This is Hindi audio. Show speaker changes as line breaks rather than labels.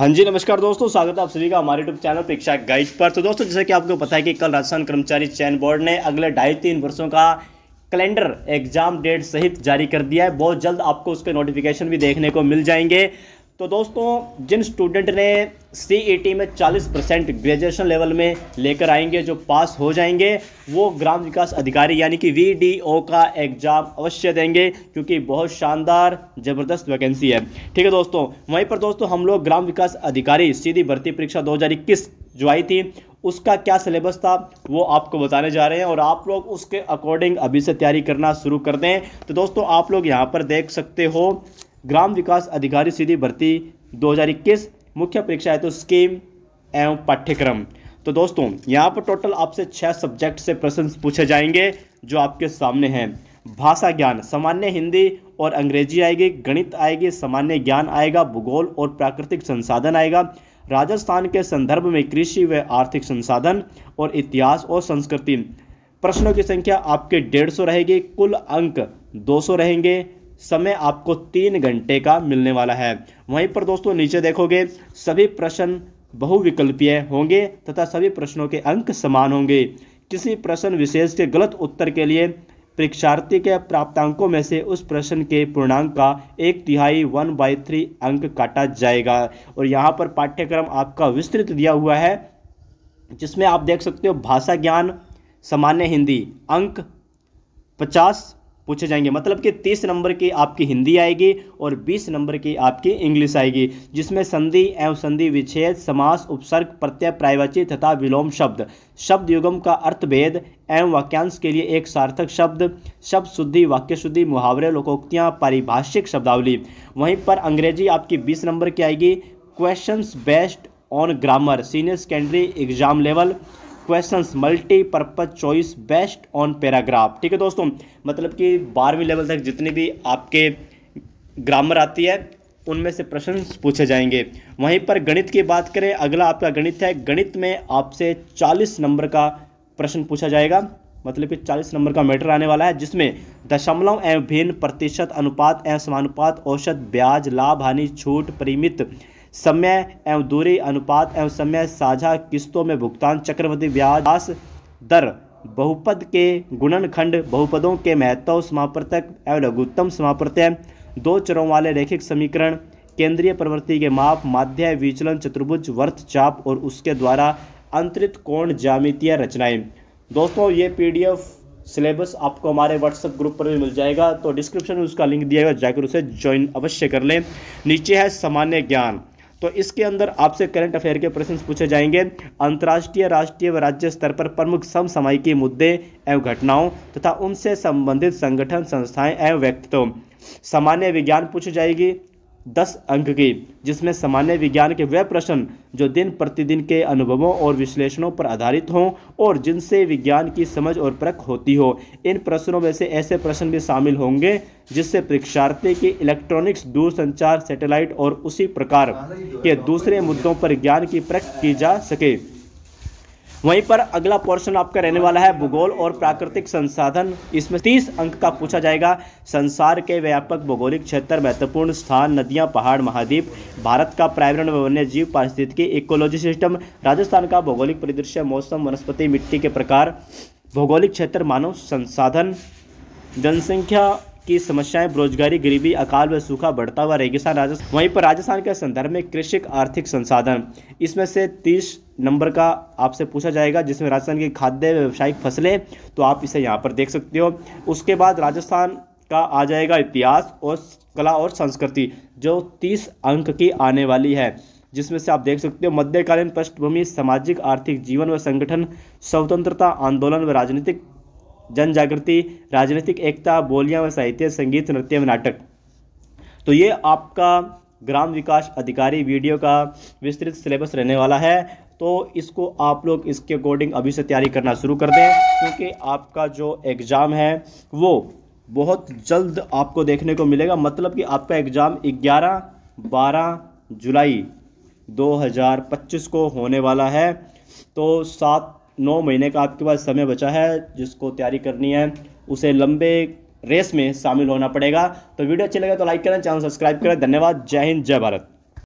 हाँ जी नमस्कार दोस्तों स्वागत है आप सभी का हमारे यूट्यूब चैनल परीक्षा गाइड पर तो दोस्तों जैसा कि आपको पता है कि कल राजस्थान कर्मचारी चयन बोर्ड ने अगले ढाई तीन वर्षों का कैलेंडर एग्जाम डेट सहित जारी कर दिया है बहुत जल्द आपको उसके नोटिफिकेशन भी देखने को मिल जाएंगे तो दोस्तों जिन स्टूडेंट ने सी e में 40 परसेंट ग्रेजुएशन लेवल में लेकर आएंगे जो पास हो जाएंगे वो ग्राम विकास अधिकारी यानी कि वी का एग्ज़ाम अवश्य देंगे क्योंकि बहुत शानदार ज़बरदस्त वैकेंसी है ठीक है दोस्तों वहीं पर दोस्तों हम लोग ग्राम विकास अधिकारी सीधी भर्ती परीक्षा इक्कीस जो आई थी उसका क्या सिलेबस था वो आपको बताने जा रहे हैं और आप लोग उसके अकॉर्डिंग अभी से तैयारी करना शुरू कर दें तो दोस्तों आप लोग यहाँ पर देख सकते हो ग्राम विकास अधिकारी सीधी भर्ती 2021 मुख्य परीक्षा है तो स्कीम एवं पाठ्यक्रम तो दोस्तों यहाँ पर टोटल आपसे छः सब्जेक्ट से प्रश्न पूछे जाएंगे जो आपके सामने हैं भाषा ज्ञान सामान्य हिंदी और अंग्रेजी आएगी गणित आएगी सामान्य ज्ञान आएगा भूगोल और प्राकृतिक संसाधन आएगा राजस्थान के संदर्भ में कृषि व आर्थिक संसाधन और इतिहास और संस्कृति प्रश्नों की संख्या आपके डेढ़ सौ रहेगी कुल अंक दो सौ रहेंगे समय आपको तीन घंटे का मिलने वाला है वहीं पर दोस्तों नीचे देखोगे सभी प्रश्न बहुविकल्पीय होंगे तथा सभी प्रश्नों के अंक समान होंगे किसी प्रश्न विशेष के गलत उत्तर के लिए परीक्षार्थी के प्राप्तांकों में से उस प्रश्न के पूर्णांक का एक तिहाई वन बाई थ्री अंक काटा जाएगा और यहाँ पर पाठ्यक्रम आपका विस्तृत दिया हुआ है जिसमें आप देख सकते हो भाषा ज्ञान सामान्य हिंदी अंक पचास पूछे जाएंगे मतलब कि तीस नंबर की आपकी हिंदी आएगी और बीस नंबर की आपकी इंग्लिश आएगी जिसमें संधि एवं संधि विच्छेद समास उपसर्ग प्रत्यय प्रायवाची तथा विलोम शब्द शब्द युगम का अर्थ भेद एवं वाक्यांश के लिए एक सार्थक शब्द शब्द शुद्धि वाक्य शुद्धि मुहावरे लोकोक्तियाँ पारिभाषिक शब्दावली वहीं पर अंग्रेजी आपकी बीस नंबर की आएगी question based on grammar senior secondary exam level question multipurpose choice based on paragraph ठीक है दोस्तों मतलब कि बारहवीं लेवल तक जितने भी आपके ग्रामर आती है उनमें से प्रश्न पूछे जाएंगे वहीं पर गणित की बात करें अगला आपका गणित है गणित में आपसे 40 नंबर का प्रश्न पूछा जाएगा मतलब कि 40 नंबर का मैटर आने वाला है जिसमें दशमलव एवं भिन्न प्रतिशत अनुपात एवं समानुपात औसत ब्याज लाभ हानि छूट परिमित समय एवं दूरी अनुपात एवं समय साझा किस्तों में भुगतान चक्रवृद्धि ब्याज दर बहुपद के गुणनखंड बहुपदों के महत्व समापर्तक एवं लघुत्तम समापर्तय दो चरों वाले रैखिक समीकरण केंद्रीय प्रवृत्ति के माप माध्य विचलन चतुर्भुज वर्थ चाप और उसके द्वारा अंतरित कोण जामितीय रचनाएं दोस्तों ये पीडीएफ सिलेबस आपको हमारे व्हाट्सएप ग्रुप पर भी मिल जाएगा तो डिस्क्रिप्शन में उसका लिंक दिया गया जाकर उसे ज्वाइन अवश्य कर लें नीचे है सामान्य ज्ञान तो इसके अंदर आपसे करंट अफेयर के प्रश्न पूछे जाएंगे अंतर्राष्ट्रीय राष्ट्रीय व राज्य स्तर पर प्रमुख समसामयिकी मुद्दे एवं घटनाओं तथा उनसे संबंधित संगठन संस्थाएं एवं व्यक्तित्व सामान्य विज्ञान पूछी जाएगी दस अंक की जिसमें सामान्य विज्ञान के वे प्रश्न जो दिन प्रतिदिन के अनुभवों और विश्लेषणों पर आधारित हों और जिनसे विज्ञान की समझ और परख होती हो इन प्रश्नों में से ऐसे प्रश्न भी शामिल होंगे जिससे परीक्षार्थी की इलेक्ट्रॉनिक्स दूरसंचार सैटेलाइट और उसी प्रकार के दूसरे मुद्दों पर ज्ञान की परख की जा सके वहीं पर अगला पोर्शन आपका रहने वाला है भूगोल और प्राकृतिक संसाधन इसमें तीस अंक का पूछा जाएगा संसार के व्यापक भौगोलिक क्षेत्र महत्वपूर्ण स्थान नदियां पहाड़ महाद्वीप भारत का पर्यावरण वन्य जीव पारिस्थितिकी इकोलॉजी सिस्टम राजस्थान का भौगोलिक परिदृश्य मौसम वनस्पति मिट्टी के प्रकार भौगोलिक क्षेत्र मानव संसाधन जनसंख्या की समस्याएं बेरोजगारी गरीबी अकाल व सूखा बढ़ता हुआ रेगिस्तान राजस्थान वहीं पर राजस्थान के संदर्भ में कृषि आर्थिक संसाधन इसमें से तीस नंबर का आपसे पूछा जाएगा जिसमें राजस्थान की खाद्य व्यवसायिक फसलें तो आप इसे यहाँ पर देख सकते हो उसके बाद राजस्थान का आ जाएगा इतिहास और कला और संस्कृति जो तीस अंक की आने वाली है जिसमें से आप देख सकते हो मध्यकालीन पृष्ठभूमि सामाजिक आर्थिक जीवन व संगठन स्वतंत्रता आंदोलन व राजनीतिक जन जागृति राजनीतिक एकता बोलियां व साहित्य संगीत नृत्य व नाटक तो ये आपका ग्राम विकास अधिकारी वीडियो का विस्तृत सिलेबस रहने वाला है तो इसको आप लोग इसके अकॉर्डिंग अभी से तैयारी करना शुरू कर दें क्योंकि आपका जो एग्ज़ाम है वो बहुत जल्द आपको देखने को मिलेगा मतलब कि आपका एग्ज़ाम 11 12 जुलाई 2025 को होने वाला है तो सात नौ महीने का आपके पास समय बचा है जिसको तैयारी करनी है उसे लंबे रेस में शामिल होना पड़ेगा तो वीडियो अच्छी लगे तो लाइक करें चैनल सब्सक्राइब करें धन्यवाद जय हिंद जय भारत